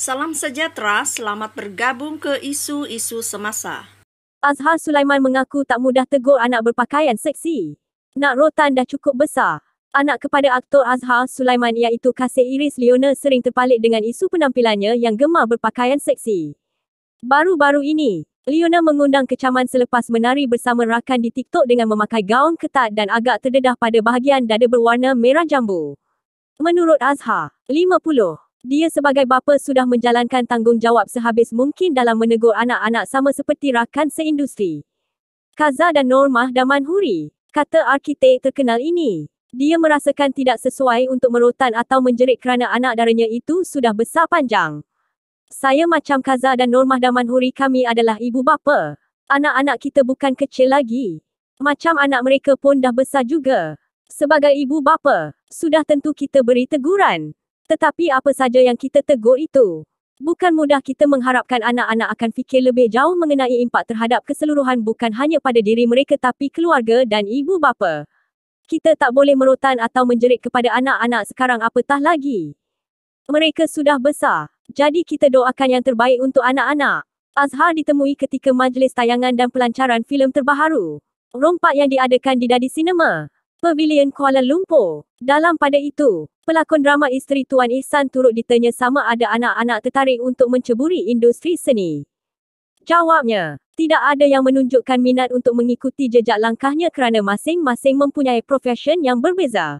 Salam sejahtera, selamat bergabung ke isu-isu semasa. Azhar Sulaiman mengaku tak mudah tegur anak berpakaian seksi. Nak rotan dah cukup besar. Anak kepada aktor Azhar Sulaiman iaitu kasih Iris Lionel sering terpalit dengan isu penampilannya yang gemar berpakaian seksi. Baru-baru ini, Leona mengundang kecaman selepas menari bersama rakan di TikTok dengan memakai gaun ketat dan agak terdedah pada bahagian dada berwarna merah jambu. Menurut Azhar, 50. Dia sebagai bapa sudah menjalankan tanggungjawab sehabis mungkin dalam menegur anak-anak sama seperti rakan seindustri. Kaza dan Normah dan Manhuri, kata arkitek terkenal ini. Dia merasakan tidak sesuai untuk merutan atau menjerit kerana anak darinya itu sudah besar panjang. Saya macam Kaza dan Normah dan Manhuri kami adalah ibu bapa. Anak-anak kita bukan kecil lagi. Macam anak mereka pun dah besar juga. Sebagai ibu bapa, sudah tentu kita beri teguran. Tetapi apa saja yang kita tegur itu, bukan mudah kita mengharapkan anak-anak akan fikir lebih jauh mengenai impak terhadap keseluruhan bukan hanya pada diri mereka tapi keluarga dan ibu bapa. Kita tak boleh merotan atau menjerit kepada anak-anak sekarang apatah lagi. Mereka sudah besar, jadi kita doakan yang terbaik untuk anak-anak. Azhar ditemui ketika majlis tayangan dan pelancaran filem terbaharu. Rompak yang diadakan di Dadi Cinema. Pavilion Kuala Lumpur. Dalam pada itu, pelakon drama isteri Tuan Ihsan turut ditanya sama ada anak-anak tertarik untuk menceburi industri seni. Jawabnya, tidak ada yang menunjukkan minat untuk mengikuti jejak langkahnya kerana masing-masing mempunyai profession yang berbeza.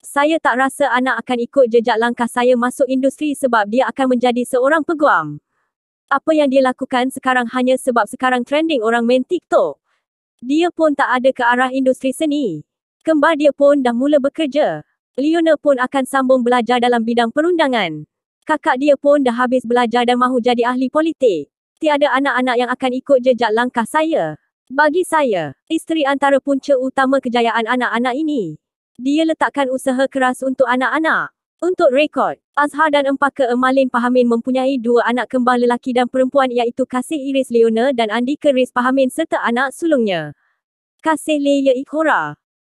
Saya tak rasa anak akan ikut jejak langkah saya masuk industri sebab dia akan menjadi seorang peguam. Apa yang dia lakukan sekarang hanya sebab sekarang trending orang main TikTok. Dia pun tak ada ke arah industri seni. Kembar dia pun dah mula bekerja. Leona pun akan sambung belajar dalam bidang perundangan. Kakak dia pun dah habis belajar dan mahu jadi ahli politik. Tiada anak-anak yang akan ikut jejak langkah saya. Bagi saya, isteri antara punca utama kejayaan anak-anak ini. Dia letakkan usaha keras untuk anak-anak. Untuk rekod, Azhar dan Empaka Emalin Pahamin mempunyai dua anak kembar lelaki dan perempuan iaitu Kasih Iris Leona dan Andika Riz Pahamin serta anak sulungnya. Kasih Leia Ikhora.